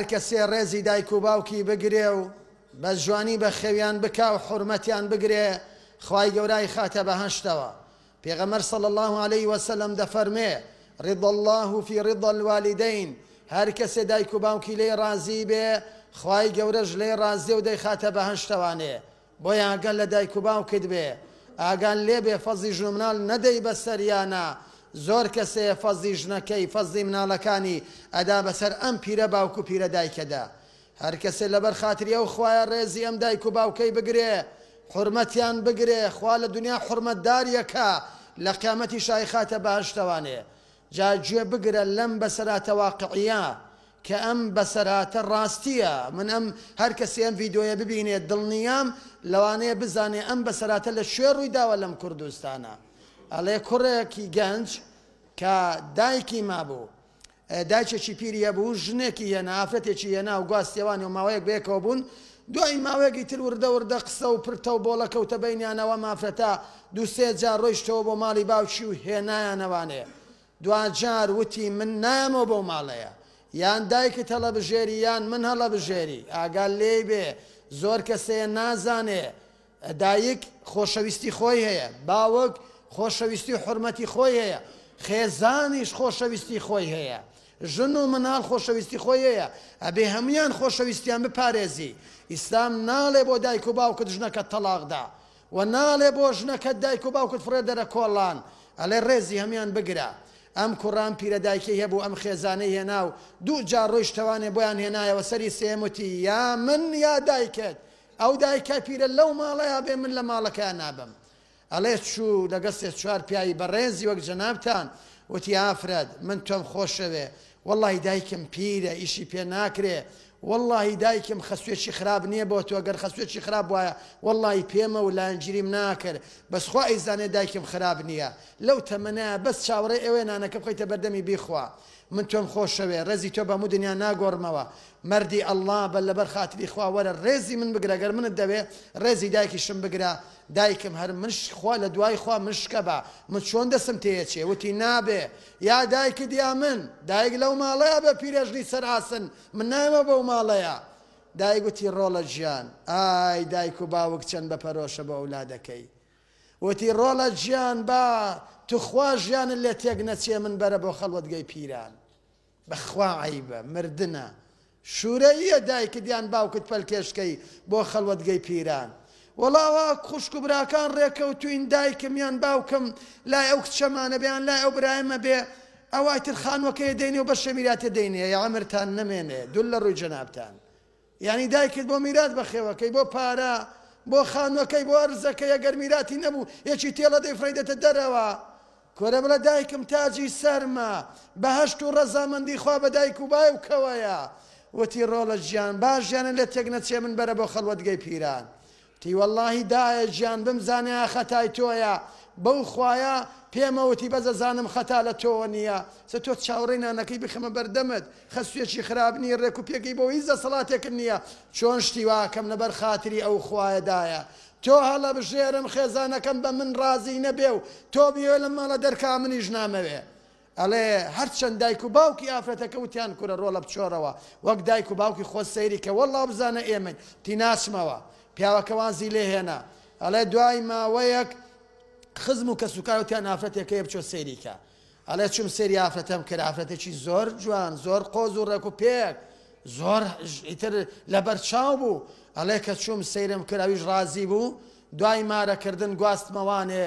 هەر کەسێ ڕێزی دایک و باوکی بگرێ و بە جوانی بە خەویان بک و حرمەتیان بگرێ خی گەورای خاتە بەهشتەوە پێغەمەر سەڵ الله عليه وسلم دەفەرمێ ڕض الله في ڕض الوالدین هەر کەسێ دایک و باوکی لێ رازی بێ خی گەورەش لێ رازی و دەی خاتە بەهشتەوانێ بۆی ئاگەل لە دایک و باوکت بێ ئاگان لێ بێ فەزی ژومنال نەدەی بە سەریانە زۆر کەسێ فەزی ژنەکەی فەزی مناڵەکانی ئەدا بەسەر ئەم پیرە باوکو پیرە دایکەدا هەر کەسێ لەبەر خاتریە و خویە ڕێزی ئەم دایک و باوکەی بگرێ حرمەتیان بگرێ خوا لە دنیا حرمەتداریەکە لە قیامەتی شایخاتە باشتەوانێ جاگوێ بگرە لەم بەسەراتە واقعە کە ئەم بەسەراتە ڕاستیە من ئەم هەر کەسی ئەم یددیوۆیە ببینێت دڵنیام لەوانەیە بزانێ ئەم بەسەراتە لە شوێ ڕوویداوە لەم کوردستانە. ئەڵێ کوڕێکی گەنج کە دایکی مابوو دایکێکی پیریە بوو ژنێکی هێنا ئافرەتێکی هێنا و گواستێوانی و ماوەیەک بێکەوە بوون دوای ماوەیەکی تر وردە وردە قسە و پرتە و بۆڵەکەوتە بینیانەوە مافرەتە دووسێ جار ڕۆیشتەوە بۆ ماڵی باوکی و هێنایانەوانێ دوجار وتی من نامەوە بۆ ماڵەیە یان دایکت هەڵە بژێری یان من هەڵە بژێری ئاگال لێ بێ زۆر کەسەیە نازانێ دایک خۆشەویستی خۆی هەیە باوەک خۆشەویستی حرمەتی خۆی هەیە خێزانیش خۆشەویستی خۆی هەیە ژن و منال خۆشەویستی خۆی هەیە ئەبێ هەمویان خۆشەویستیان بپارێزی ئیسلام ناڵێ بۆ دایک و باوکت ژنەکە تەلاقدا و ناڵێ بۆ ژنەکە دایک و باوکت فڕێ دەرە کۆڵان ئەلێ ڕێزی هەمان بگرە ئەم کوڕان پیرەدایکی هەبوو ئەم خێزانەی هێناو دوو جار ڕۆیشتەوانێ بۆیان هێنایەوە سەری سێموتی یا من یا دایکت ئەو دایکە پیرە لەو ماڵەیە بێ من لە ماڵەکە نابم ئەڵێ چوو لەگە سێ چوار پیاوی بەڕێزی وەک جەنابان وتی ئافراد من تۆم خۆشەوێ واللهی دایکم پیرە ئیشی پێ ناکرێ واللهی دایکم خەسوێکی خراپ نییە بۆ تۆ گەر خەسوێکی خراپ وایە واللهی پێمە و لاینگیریم ناکرد بەسخوا ئەیزانێ دایکم خراپ نییە لەو تەمەە بەس چاوڕێ ئێوێ نانەکە بخۆیتە بەردەمی بیخوا من تۆم خۆشەوێ ڕێزی تۆ بەمو دنیا ناگۆڕمەوە مردی ئەله بە لەبەر خاتری خواوەرە ڕێزی من بگرەگەر منت دەوێ ڕێزی دایکیشم بگرە دایکم هەر منش خوا لە دوای خوا مشکە بە من چۆن دەسم تێچێ وتی نابێ یا دایک دیا من دایک لەو ماڵەیە بە پیرێژنی سەراسن من نامە بەو ماڵەیە دایگوتی ڕۆڵە ژیان ئای دایک و باوک چەند بە پەرۆشە بە ئەولادەکەی وتی ڕۆڵە ژیان با توخوا ژیانن لێ تێک نەچێ من بەرە بۆ خەڵوتگەی پیران بەخواعیبە مردە شوورەیە دایکە دیان باوکت پەلکێشکەی بۆ خەڵوەتگەی پیران. وەڵاوە خوشک و براکان ڕێکەوتوین دایکمیان باوکم لای ئەو کچەمانە بیان لای ئەو برایمە بێ ئەوای تر خانوەکەی دێنێ و بە شەمیراتە دەینێ یامرتان نمێنێ دوول لە ڕووی جەنابان. یعنی دایکت بۆ میرات بەخێوەکەی بۆ پارە بۆ خانوەکەی بۆ ئەرزەکە یەگەر میراتی نەبوو یەکی تێڵە دەیفرەیدەتە دەرەوە. کۆرە بڵە دایکم تاجی سەرمە بەهشت و ڕەزامەندی خوا بە دایک و بای و کەوەیە وتی ڕۆڵە ژیان باش ژیانە لە تێک نەچێ من بەرە بۆ خەڵوەتگەی پیران. تی واللهی دایە ژیان بمزانیا خەتای تۆیە بەو خویە پێمەوتی بەزەزانم خەتا لە تۆ نییە سە تۆ چاوڕی نانەکەی بخەمە بەردەمت خەسوێکی خراپنی ڕێک و پێکی بۆ هیچ دە سەڵاتێکم نییە چۆن شتی واکەم لەبەر خاتری ئەو خویەدایە. تۆ هەڵە بژێرم خێزانەکەم بە من ڕازی نەبێ و تۆ بێ لە ماڵە دەرکا منیش نامەوێ. ئەڵێ هەر چەند دایک و باوکی ئافرەتەکە وتیان کورە ڕۆڵە بچۆرەوە وەک دایک و باوکی خۆ سەیری کە وەڵا بزانە ئێمە تی ناسمەوە. پیاوەکەوازی لێهێنا ئەڵێ دوای ماوەیەک خزم و کە سوکارتیان نافرەتێکەکە بچۆ سەیریکە ئەڵێ چم سێری ئافرەتەم کرد ئافرەتێکی زۆر جوان زۆر قۆز و ڕێک و پێک زۆر ئیتر لەبەر چاو بوو ئەڵێ کە چوم سەیرم کراویش رازی بوو دوای مارەکردن گواستمەوانێ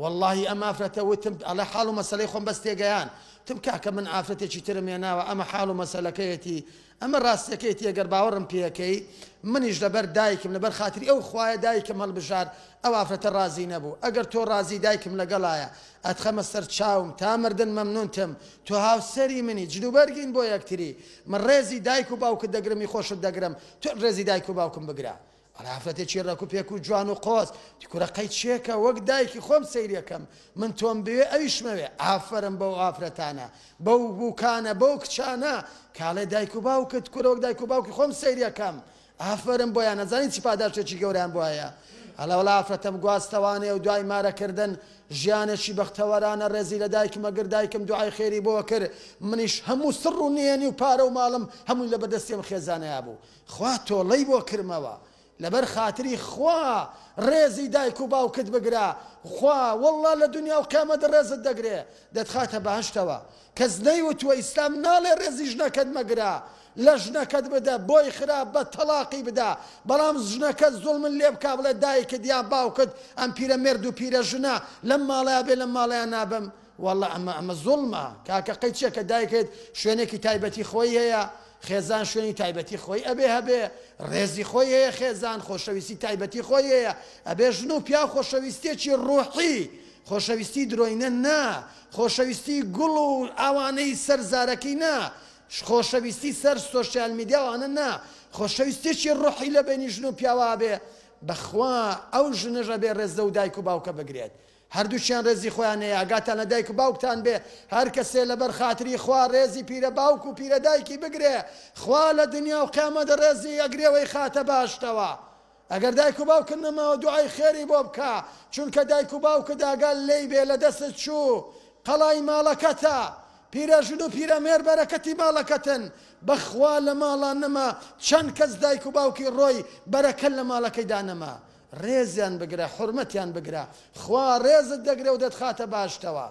واللهی ئەم ئافرەتە وتم ئەڵێ حاڵ و مەسلەی خۆم بەس تێگەیان تم کاکە من ئافرەتێکی ترم هێناوە ئەمە حاڵ و مەسلەکەیەتی ئەمە ڕاستەکەی تێگەر باوەڕم پێەکەی منیش لەبەر دایکم لەبەر خاتری ئەو خوایە دایکم هەڵبژار ئەو ئافرەتە ڕازی نەبوو ئەگەر تۆ ڕازی دایکم لەگەڵایە ئەتخەمە سەر چاوم تا مردن مەمنونتم تۆ هاوسری منی جلوبەرگین بۆ یەکتری من ڕێزی دایک و باوکە دەگرمی خۆشت دەگرم تۆ ڕێزی دایک و باوکم بگرە. ئەلافەتێ چێڕەکو پێک و جوان و قۆز کوورەقەی چێکە وەک دایکی خۆم سیرەکەم من تۆم بوێ ئەویشمەوێ ئافرم بەو ئافرەتانە بەو بووکانە بەو کچانە کاڵێ دایک و باوکت کوورەوەک دایک و باوکی خۆم سیرەکەم ئافرم بۆیان نەزانین چی پاداشتێکی گەوریان بواە. هەڵەوەڵ ئافرەتەم گواستەوانێ و دوای مارەکردن ژیانێکی بەختەوەرانە ڕێزی لە دایکمە گر دایکم دوعای خێری بۆە کرد منیش هەموو سڕ و نێنی و پارە و ماڵم هەمووی لە بەدەستیم خێزانەیە بوو. خوا تۆڵەی بۆ کرمەوە. لەبەر خااتری خوا ڕێزی دایک و باوکت بگرا خوا وەڵا لە دنیا و قامەت ڕێزت دەگرێ دەتخاتە بەهشتەوە کەس نەیوتوە ئیسلام ناڵێ ڕێزی ژنەکەت مەگرا لە ژنەکەت بدە بۆی خراپ بە تەلاقی بدا بەڵام ژنەکە زۆڵ من لێ بک بڵێ دایکت یان باوکت ئەم پیرە مرد و پیرە ژنا لەم ماڵیا بێ لە ماڵیان نابم. والله ئەمە ئەمە زوڵمە کاکە قەی چیە کە دایکێت شوێنێکی تایبەتی خۆی هەیە خێزان شوێنی تایبەتی خۆی ئەبێ هەبێ ڕێزی خۆی هەیە خێزان خۆشەویستی تایبەتی خۆی هەیە ئەبێ ژن و پیا خۆشەویستێکی ڕوحی خۆشەویستی درۆینە نا خۆشەویستی گوڵ و ئەوانەی سەرزارەکەی نا خۆشەویستی سەر سۆشیال میدیاوانە نا خۆشەویستێکی ڕۆحی لە بینی ژن و پیاوا بێ بەخوا ئەو ژنەژە بێ ڕێزە و دایک و باوکە بگرێت. هەردووچیان ڕێزی خۆیانێ ئاگاتان لە دایک و باوکتان بێ هەر کەسێ لەبەر خااتری خوا ڕێزی پیرە باوک و پیرە دایکی بگرێ خوا لە دنیا و قیامەدە ڕێزی ئەگرێەوەی خاتە باشتەوە. ئەگەر دایک و باوکردنەوە دوعای خێری بۆ بکە چونکە دایک و باوکە داگەل لی بێ لە دەست چوو قەڵای ماڵەکەتە پیرەژن و پیرەمێر بەرەکەتی ماڵەکەتن بەخوا لە ماڵان نەما چەند کەس دایک و باوکی ڕۆی بەرەکەل لە ماڵەکەیدا نەما. ڕێزیان بگرە حرمەتیان بگرە خوا ڕێزت دەگرێ و دەتخاتە باشتەوە.